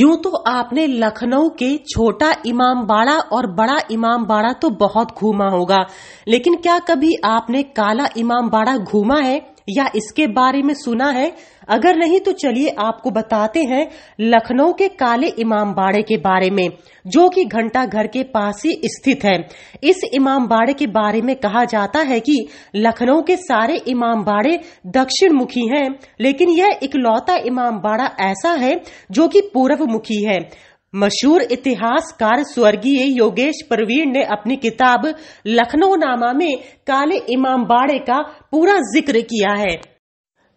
यूं तो आपने लखनऊ के छोटा इमाम बाड़ा और बड़ा इमाम बाड़ा तो बहुत घूमा होगा लेकिन क्या कभी आपने काला इमाम बाड़ा घूमा है या इसके बारे में सुना है अगर नहीं तो चलिए आपको बताते हैं लखनऊ के काले इमाम बाड़े के बारे में जो कि घंटा घर के पास ही स्थित है इस इमाम बाड़े के बारे में कहा जाता है कि लखनऊ के सारे इमाम बाड़े दक्षिण मुखी हैं लेकिन यह इकलौता इमाम बाड़ा ऐसा है जो कि पूर्व मुखी है मशहूर इतिहासकार स्वर्गीय योगेश प्रवीण ने अपनी किताब लखनऊ नामा में काले इमाम बाड़े का पूरा जिक्र किया है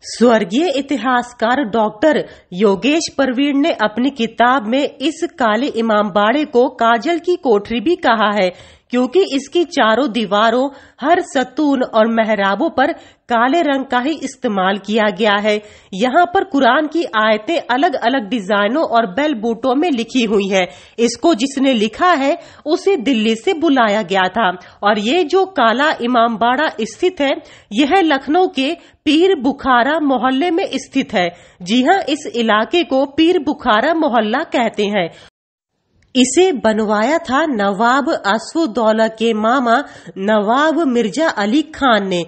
स्वर्गीय इतिहासकार डॉक्टर योगेश प्रवीण ने अपनी किताब में इस काले इमाम बाड़े को काजल की कोठरी भी कहा है क्योंकि इसकी चारों दीवारों हर सतून और मेहराबों पर काले रंग का ही इस्तेमाल किया गया है यहाँ पर कुरान की आयतें अलग अलग डिजाइनों और बेल बूटों में लिखी हुई है इसको जिसने लिखा है उसे दिल्ली से बुलाया गया था और ये जो काला इमामबाड़ा स्थित है यह लखनऊ के पीर बुखारा मोहल्ले में स्थित है जी हाँ इस इलाके को पीर बुखारा मोहल्ला कहते हैं इसे बनवाया था नवाब असुदौला के मामा नवाब मिर्जा अली खान ने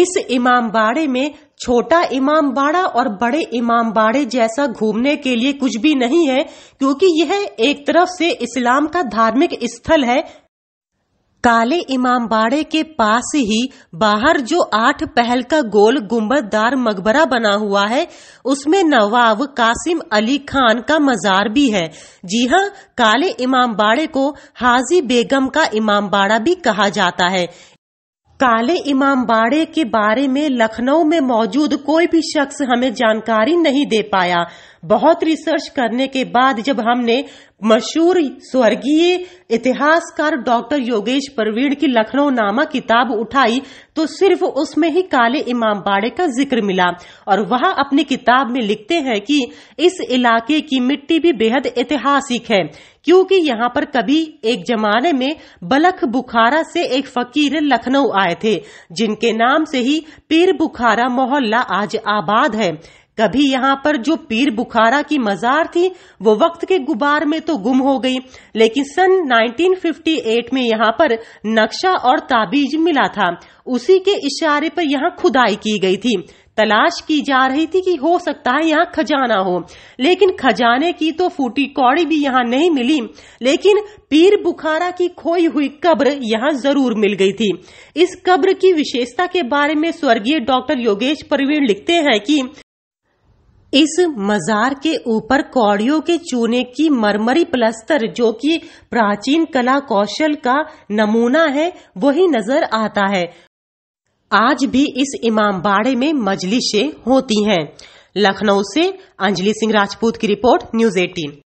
इस इमाम बाड़े में छोटा इमाम बाड़ा और बड़े इमाम बाड़े जैसा घूमने के लिए कुछ भी नहीं है क्योंकि यह एक तरफ से इस्लाम का धार्मिक स्थल है काले इमाम बाड़े के पास ही बाहर जो आठ पहल का गोल गुम्बदार मकबरा बना हुआ है उसमें नवाब कासिम अली खान का मजार भी है जी हाँ काले इमाम बाड़े को हाजी बेगम का इमाम बाड़ा भी कहा जाता है काले इमाम बाड़े के बारे में लखनऊ में मौजूद कोई भी शख्स हमें जानकारी नहीं दे पाया बहुत रिसर्च करने के बाद जब हमने मशहूर स्वर्गीय इतिहासकार डॉक्टर योगेश परवीण की लखनऊ नामा किताब उठाई तो सिर्फ उसमें ही काले इमाम बाड़े का जिक्र मिला और वह अपनी किताब में लिखते हैं कि इस इलाके की मिट्टी भी बेहद ऐतिहासिक है क्योंकि यहाँ पर कभी एक जमाने में बलख बुखारा से एक फकीर लखनऊ आए थे जिनके नाम से ही पीर बुखारा मोहल्ला आज आबाद है कभी यहाँ पर जो पीर बुखारा की मजार थी वो वक्त के गुबार में तो गुम हो गई लेकिन सन 1958 में यहाँ पर नक्शा और ताबीज मिला था उसी के इशारे पर यहाँ खुदाई की गई थी तलाश की जा रही थी कि हो सकता है यहाँ खजाना हो लेकिन खजाने की तो फूटी कौड़ी भी यहाँ नहीं मिली लेकिन पीर बुखारा की खोई हुई कब्र यहाँ जरूर मिल गई थी इस कब्र की विशेषता के बारे में स्वर्गीय डॉक्टर योगेश परवीण लिखते हैं कि इस मजार के ऊपर कौड़ियों के चूने की मरमरी प्लस्तर जो कि प्राचीन कला कौशल का नमूना है वही नजर आता है आज भी इस इमाम बाड़े में मजलिशे होती हैं लखनऊ से अंजलि सिंह राजपूत की रिपोर्ट न्यूज 18